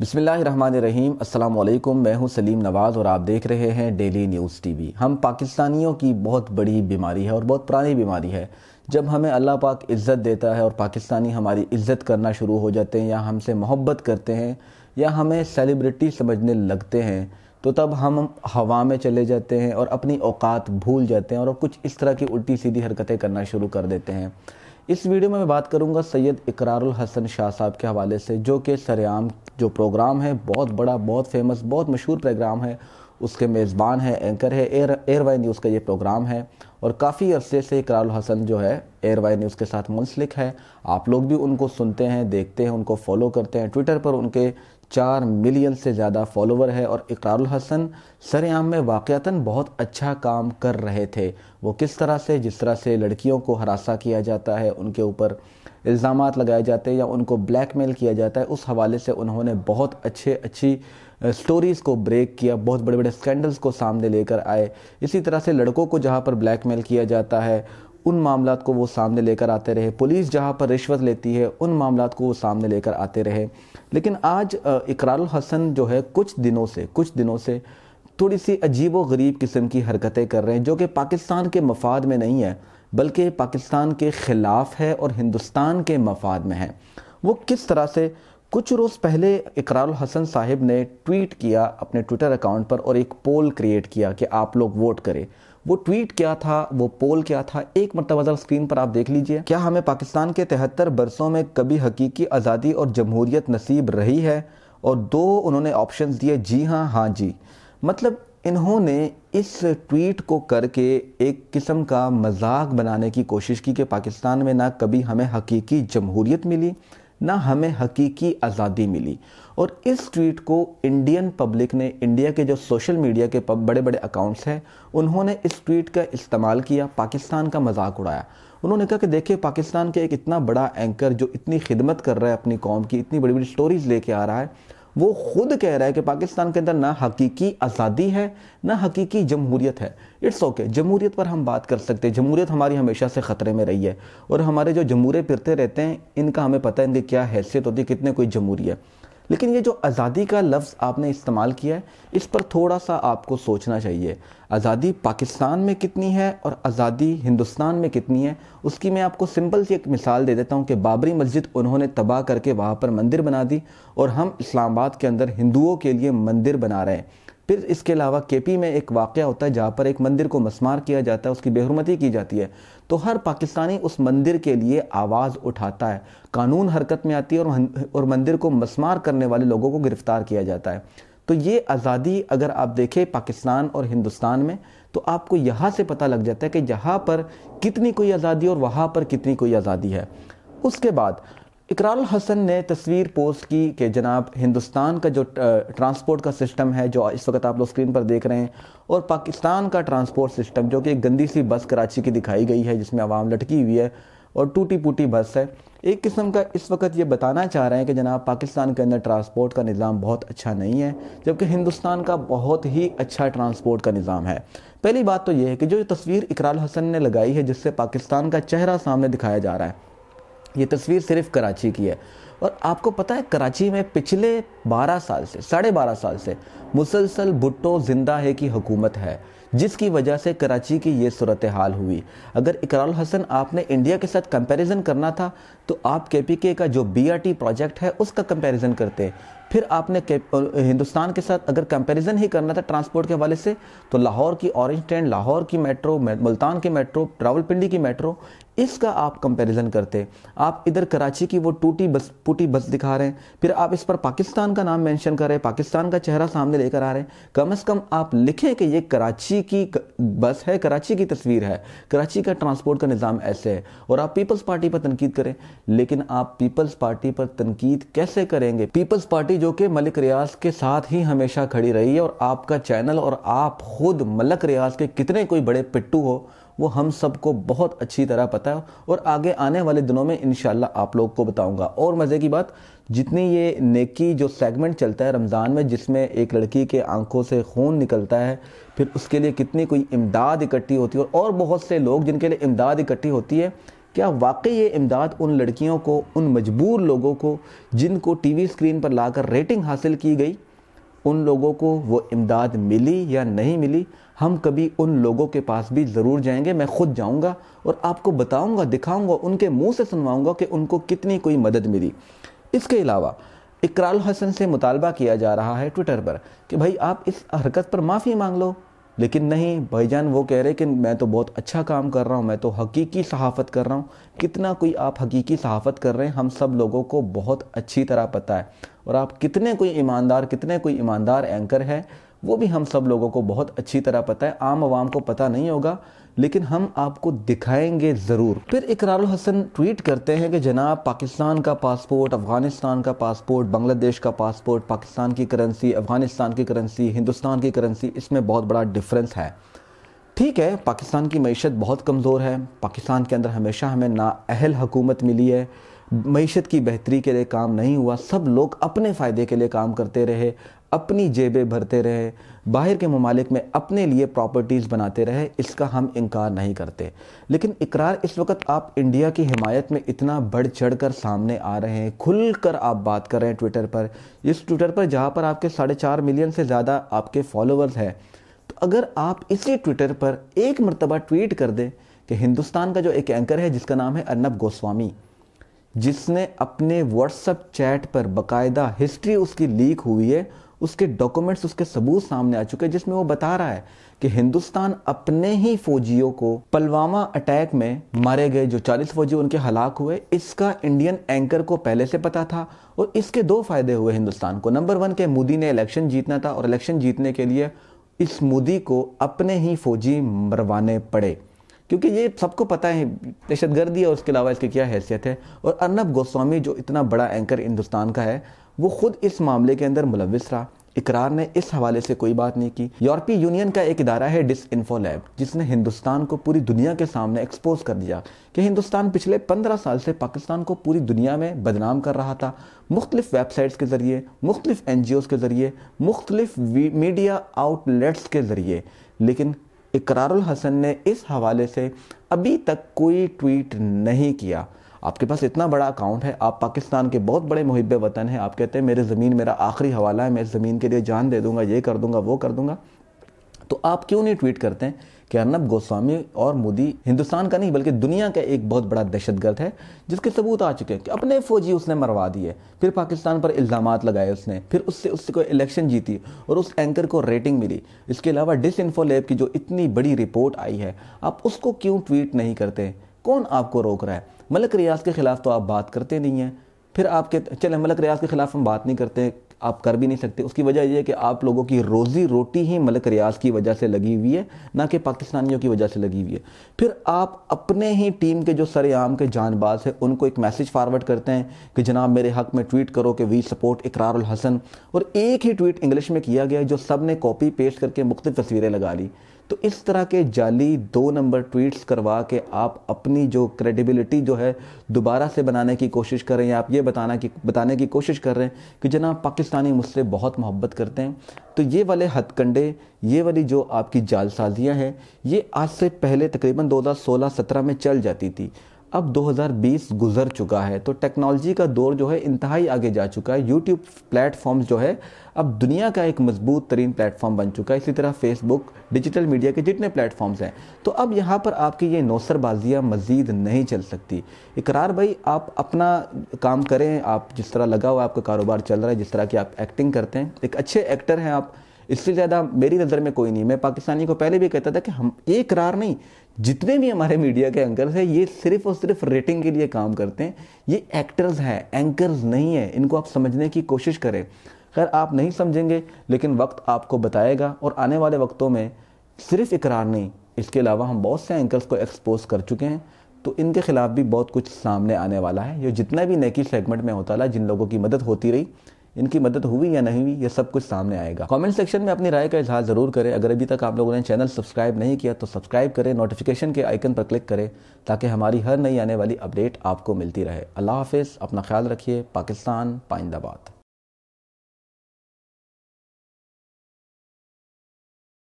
बसमीम अल्लाम मैं हूं सलीम नवाज़ और आप देख रहे हैं डेली न्यूज़ टीवी हम पाकिस्तानियों की बहुत बड़ी बीमारी है और बहुत पुरानी बीमारी है जब हमें अल्लाह पाक इज़्ज़त देता है और पाकिस्तानी हमारी इज़्ज़त करना शुरू हो जाते हैं या हमसे मोहब्बत करते हैं या हमें सेलिब्रिटी समझने लगते हैं तो तब हम हवा में चले जाते हैं और अपनी औकात भूल जाते हैं और कुछ इस तरह की उल्टी सीधी हरकतें करना शुरू कर देते हैं इस वीडियो में मैं बात करूंगा सैयद इकरारुल हसन शाह साहब के हवाले से जो कि सरेआम जो प्रोग्राम है बहुत बड़ा बहुत फेमस बहुत मशहूर प्रोग्राम है उसके मेज़बान है एंकर है एयर एयरवाई न्यूज़ का ये प्रोग्राम है और काफ़ी अरसे से इकरार हसन जो है एयरवाई न्यूज़ के साथ मुंसलिक है आप लोग भी उनको सुनते हैं देखते हैं उनको फॉलो करते हैं ट्विटर पर उनके चार मिलियन से ज़्यादा फॉलोवर है और इकरारुल हसन सरेआम में वाक़ता बहुत अच्छा काम कर रहे थे वो किस तरह से जिस तरह से लड़कियों को हरासा किया जाता है उनके ऊपर इल्ज़ाम लगाए जाते हैं या उनको ब्लैकमेल किया जाता है उस हवाले से उन्होंने बहुत अच्छे अच्छी स्टोरीज़ को ब्रेक किया बहुत बड़े बड़े स्कैंडल्स को सामने लेकर आए इसी तरह से लड़कों को जहाँ पर ब्लैकमेल किया जाता है उन मामला को वो सामने लेकर आते रहे पुलिस जहाँ पर रिश्वत लेती है उन मामला को वो सामने लेकर आते रहे लेकिन आज इकरारुल हसन जो है कुछ दिनों से कुछ दिनों से थोड़ी सी अजीब व गरीब किस्म की हरकतें कर रहे हैं जो कि पाकिस्तान के मफाद में नहीं है बल्कि पाकिस्तान के ख़िलाफ़ है और हिंदुस्तान के मफाद में है वो किस तरह से कुछ रोज़ पहले इकरार हसन साहिब ने ट्वीट किया अपने ट्विटर अकाउंट पर और एक पोल क्रिएट किया कि आप लोग वोट करें वो ट्वीट क्या था वो पोल क्या था एक मरतबा स्क्रीन पर आप देख लीजिए क्या हमें पाकिस्तान के तिहत्तर बरसों में कभी हकीकी आज़ादी और जमहूरियत नसीब रही है और दो उन्होंने ऑप्शंस दिए जी हाँ हाँ जी मतलब इन्होंने इस ट्वीट को करके एक किस्म का मजाक बनाने की कोशिश की कि पाकिस्तान में ना कभी हमें हकीकी जमहूरियत मिली ना हमें हकीकी आज़ादी मिली और इस ट्वीट को इंडियन पब्लिक ने इंडिया के जो सोशल मीडिया के बड़े बड़े अकाउंट्स हैं उन्होंने इस ट्वीट का इस्तेमाल किया पाकिस्तान का मजाक उड़ाया उन्होंने कहा कि देखिए पाकिस्तान के एक इतना बड़ा एंकर जो इतनी खिदमत कर रहा है अपनी कौम की इतनी बड़ी बड़ी स्टोरीज़ लेके आ रहा है वो खुद कह रहा है कि पाकिस्तान के अंदर ना हकीकी आज़ादी है ना हकीकी जमहूरियत है इट्स ओके जमहूरियत पर हम बात कर सकते हैं जमहूरियत हमारी हमेशा से ख़तरे में रही है और हमारे जो जमूरे फिरते रहते हैं इनका हमें पता है इनकी क्या हैसियत होती है कितने कोई जमहूरी है लेकिन ये जो आज़ादी का लफ्ज़ आपने इस्तेमाल किया है इस पर थोड़ा सा आपको सोचना चाहिए आज़ादी पाकिस्तान में कितनी है और आज़ादी हिंदुस्तान में कितनी है उसकी मैं आपको सिंपल सी एक मिसाल दे देता हूँ कि बाबरी मस्जिद उन्होंने तबाह करके वहाँ पर मंदिर बना दी और हम इस्लामाबाद के अंदर हिंदुओं के लिए मंदिर बना रहे हैं फिर इसके अलावा केपी में एक वाक़ होता है जहाँ पर एक मंदिर को मसमार किया जाता है उसकी बेहरमती की जाती है तो हर पाकिस्तानी उस मंदिर के लिए आवाज़ उठाता है कानून हरकत में आती है और और मंदिर को मसमार करने वाले लोगों को गिरफ़्तार किया जाता है तो ये आज़ादी अगर आप देखें पाकिस्तान और हिंदुस्तान में तो आपको यहाँ से पता लग जाता है कि यहाँ पर कितनी कोई आज़ादी और वहाँ पर कितनी कोई आज़ादी है उसके बाद इकरारुल हसन ने तस्वीर पोस्ट की कि जनाब हिंदुस्तान का जो ट्रांसपोर्ट का सिस्टम है जो इस वक्त आप लोग स्क्रीन पर देख रहे हैं और पाकिस्तान का ट्रांसपोर्ट सिस्टम जो कि एक गंदी सी बस कराची की दिखाई गई है जिसमें आवाम लटकी हुई है और टूटी फूटी बस है एक किस्म का इस वक्त ये बताना चाह रहे हैं कि जनाब पाकिस्तान के अंदर ट्रांसपोर्ट का निज़ाम बहुत अच्छा नहीं है जबकि हिंदुस्तान का बहुत ही अच्छा ट्रांसपोर्ट का निज़ाम है पहली बात तो ये है कि जो तस्वीर इकराल हसन ने लगाई है जिससे पाकिस्तान का चेहरा सामने दिखाया जा रहा है ये तस्वीर सिर्फ कराची की है और आपको पता है कराची में पिछले 12 साल से साढ़े बारह साल से मुसलसल भुट्टो जिंदा है की हुकूमत है जिसकी वजह से कराची की ये सूरत हाल हुई अगर इकराल हसन आपने इंडिया के साथ कंपैरिजन करना था तो आप के पी के का जो बी आर टी प्रोजेक्ट है उसका कंपैरिजन करते फिर आपने हिंदुस्तान के साथ अगर कंपैरिजन ही करना था ट्रांसपोर्ट के हवाले से तो लाहौर की ऑरेंज ट्रेन लाहौर की मेट्रो मुल्तान की मेट्रो रावलपिंडी की मेट्रो इसका आप कंपैरिजन करते आप इधर कराची की वो टूटी बस टूटी बस दिखा रहे हैं फिर आप इस पर पाकिस्तान का नाम मेंशन कर रहे हैं पाकिस्तान का चेहरा सामने लेकर आ रहे हैं कम अज कम आप लिखें कि ये कराची की बस है कराची की तस्वीर है कराची का ट्रांसपोर्ट का निज़ाम ऐसे है और आप पीपल्स पार्टी पर तनकीद करें लेकिन आप पीपल्स पार्टी पर तनकीद कैसे करेंगे पीपल्स पार्टी जो कि मलिक रियाज के साथ ही हमेशा खड़ी रही है और आपका चैनल और आप खुद मलिक रियाज के कितने कोई बड़े पिट्टू हो वो हम सबको बहुत अच्छी तरह पता है और आगे आने वाले दिनों में इन आप लोग को बताऊंगा और मज़े की बात जितनी ये नेकी जो सेगमेंट चलता है रमज़ान में जिसमें एक लड़की के आंखों से खून निकलता है फिर उसके लिए कितनी कोई इमदाद इकट्ठी होती है और बहुत से लोग जिनके लिए इमदाद इकट्ठी होती है क्या वाकई ये इमदाद उन लड़कियों को उन मजबूर लोगों को जिनको टीवी स्क्रीन पर लाकर रेटिंग हासिल की गई उन लोगों को वो इमदाद मिली या नहीं मिली हम कभी उन लोगों के पास भी ज़रूर जाएंगे मैं खुद जाऊंगा और आपको बताऊंगा दिखाऊंगा उनके मुंह से सुनवाऊंगा कि उनको कितनी कोई मदद मिली इसके अलावा इकराल हसन से मुतालबा किया जा रहा है ट्विटर पर कि भाई आप इस हरकत पर माफ़ी मांग लो लेकिन नहीं भाईजान वो कह रहे कि मैं तो बहुत अच्छा काम कर रहा हूँ मैं तो हकीकी सहाफ़त कर रहा हूँ कितना कोई आप हकीकी सहाफ़त कर रहे हैं हम सब लोगों को बहुत अच्छी तरह पता है और आप कितने कोई ईमानदार कितने कोई ईमानदार एंकर है वो भी हम सब लोगों को बहुत अच्छी तरह पता है आम आवाम को पता नहीं होगा लेकिन हम आपको दिखाएंगे ज़रूर फिर इकरार हसन ट्वीट करते हैं कि जनाब पाकिस्तान का पासपोर्ट अफ़गानिस्तान का पासपोर्ट बांग्लादेश का पासपोर्ट पाकिस्तान की करेंसी अफ़गानिस्तान की करेंसी हिंदुस्तान की करेंसी इसमें बहुत बड़ा डिफरेंस है ठीक है पाकिस्तान की मीशत बहुत कमज़ोर है पाकिस्तान के अंदर हमेशा हमें नाअहल हकूमत मिली है मीशत की बेहतरी के लिए काम नहीं हुआ सब लोग अपने फ़ायदे के लिए काम करते रहे अपनी जेबें भरते रहे बाहर के ममालिक में अपने लिए प्रॉपर्टीज़ बनाते रहे इसका हम इनकार नहीं करते लेकिन इकरार इस वक्त आप इंडिया की हिमायत में इतना बढ़ चढ़ कर सामने आ रहे हैं खुल कर आप बात कर रहे हैं ट्विटर पर इस ट्विटर पर जहाँ पर आपके साढ़े चार मिलियन से ज़्यादा आपके फॉलोअर्स हैं तो अगर आप इसी ट्विटर पर एक मरतबा ट्वीट कर दें कि हिंदुस्तान का जो एक एंकर है जिसका नाम है अर्नब गोस्वामी जिसने अपने व्हाट्सअप चैट पर बकायदा हिस्ट्री उसकी लीक हुई है उसके डॉक्यूमेंट्स उसके सबूत सामने आ चुके हैं जिसमें वो बता रहा है कि हिंदुस्तान अपने ही फौजियों को पलवामा अटैक में मारे गए जो 40 फौजी उनके हलाक हुए इसका इंडियन एंकर को पहले से पता था और इसके दो फायदे हुए हिंदुस्तान को नंबर वन के मोदी ने इलेक्शन जीतना था और इलेक्शन जीतने के लिए इस मोदी को अपने ही फौजी मरवाने पड़े क्योंकि ये सबको पता है दहशत गर्दी है और उसके अलावा इसकी क्या हैसियत है और अर्नब गोस्वामी जो इतना बड़ा एंकर हिंदुस्तान का है वो खुद इस मामले के अंदर मुलविस रहा इकरार ने इस हवाले से कोई बात नहीं की यूरोपीय यूनियन का एक इदारा है डिस इन्फो लैब जिसने हिंदुस्तान को पूरी दुनिया के सामने एक्सपोज कर दिया कि हिंदुस्तान पिछले पंद्रह साल से पाकिस्तान को पूरी दुनिया में बदनाम कर रहा था मुख्तलिफ वेबसाइट्स के ज़रिए मुख्तलिफ एन के ज़रिए मुख्तलिफ मीडिया आउटलेट्स के ज़रिए लेकिन इकरारुल हसन ने इस हवाले से अभी तक कोई ट्वीट नहीं किया आपके पास इतना बड़ा अकाउंट है आप पाकिस्तान के बहुत बड़े मुहब वतन हैं आप कहते हैं मेरे ज़मीन मेरा आखिरी हवाला है मैं इस ज़मीन के लिए जान दे दूंगा ये कर दूंगा वो कर दूंगा तो आप क्यों नहीं ट्वीट करते हैं कि अर्नब गोस्वामी और मोदी हिंदुस्तान का नहीं बल्कि दुनिया का एक बहुत बड़ा दहशतगर्द है जिसके सबूत आ चुके हैं कि अपने फौजी उसने मरवा दिए फिर पाकिस्तान पर इल्ज़ाम लगाए उसने फिर उससे उससे कोई इलेक्शन जीती और उस एंकर को रेटिंग मिली इसके अलावा डिस इन्फो लैब की जो इतनी बड़ी रिपोर्ट आई है आप उसको क्यों ट्वीट नहीं करते कौन आपको रोक रहा है मलक रियाज के ख़िलाफ़ तो आप बात करते नहीं हैं फिर आपके चले मलक रियाज के ख़िलाफ़ हम बात नहीं करते आप कर भी नहीं सकते उसकी वजह यह है कि आप लोगों की रोज़ी रोटी ही मलक रियाज की वजह से लगी हुई है ना कि पाकिस्तानियों की वजह से लगी हुई है फिर आप अपने ही टीम के जो सरेआम के जानबाज हैं उनको एक मैसेज फारवर्ड करते हैं कि जनाब मेरे हक में ट्वीट करो कि वी सपोर्ट इकरारुल हसन और एक ही ट्वीट इंग्लिश में किया गया जो सब ने कॉपी पेस्ट करके मुख्त तस्वीरें लगा ली तो इस तरह के जाली दो नंबर ट्वीट्स करवा के आप अपनी जो क्रेडिबिलिटी जो है दोबारा से बनाने की कोशिश कर रहे हैं आप ये बताना कि बताने की कोशिश कर रहे हैं कि जनाब पाकिस्तानी मुझसे बहुत मोहब्बत करते हैं तो ये वाले हथकंडे ये वाली जो आपकी जालसाजियाँ हैं ये आज से पहले तकरीबन 2016-17 में चल जाती थी अब 2020 गुजर चुका है तो टेक्नोलॉजी का दौर जो है इंतहाई आगे जा चुका है यूट्यूब प्लेटफॉर्म जो है अब दुनिया का एक मजबूत तरीन प्लेटफॉर्म बन चुका है इसी तरह फेसबुक डिजिटल मीडिया के जितने प्लेटफॉर्म्स हैं तो अब यहाँ पर आपकी ये नौसरबाजियाँ मज़ीद नहीं चल सकती इकरार भाई आप अपना काम करें आप जिस तरह लगा हुआ आपका कारोबार चल रहा है जिस तरह की आप एक्टिंग करते हैं एक अच्छे एक्टर हैं आप इससे ज़्यादा मेरी नज़र में कोई नहीं मैं पाकिस्तानी को पहले भी कहता था कि हम ये करार नहीं जितने भी हमारे मीडिया के एंकर्स हैं ये सिर्फ और सिर्फ रेटिंग के लिए काम करते हैं ये एक्टर्स हैं एंकर्स नहीं है इनको आप समझने की कोशिश करें खैर आप नहीं समझेंगे लेकिन वक्त आपको बताएगा और आने वाले वक्तों में सिर्फ इकरार नहीं इसके अलावा हम बहुत से एंकर्स को एक्सपोज कर चुके हैं तो इनके खिलाफ भी बहुत कुछ सामने आने वाला है ये जितना भी नेकी सेगमेंट में होता रहा जिन लोगों की मदद होती रही इनकी मदद हुई या नहीं हुई ये सब कुछ सामने आएगा कमेंट सेक्शन में अपनी राय का इजहार जरूर करें अगर अभी तक आप लोगों ने चैनल सब्सक्राइब नहीं किया तो सब्सक्राइब करें नोटिफिकेशन के आइकन पर क्लिक करें ताकि हमारी हर नई आने वाली अपडेट आपको मिलती रहे अल्लाह हाफिज़ अपना ख्याल रखिए पाकिस्तान पाइंदाबाद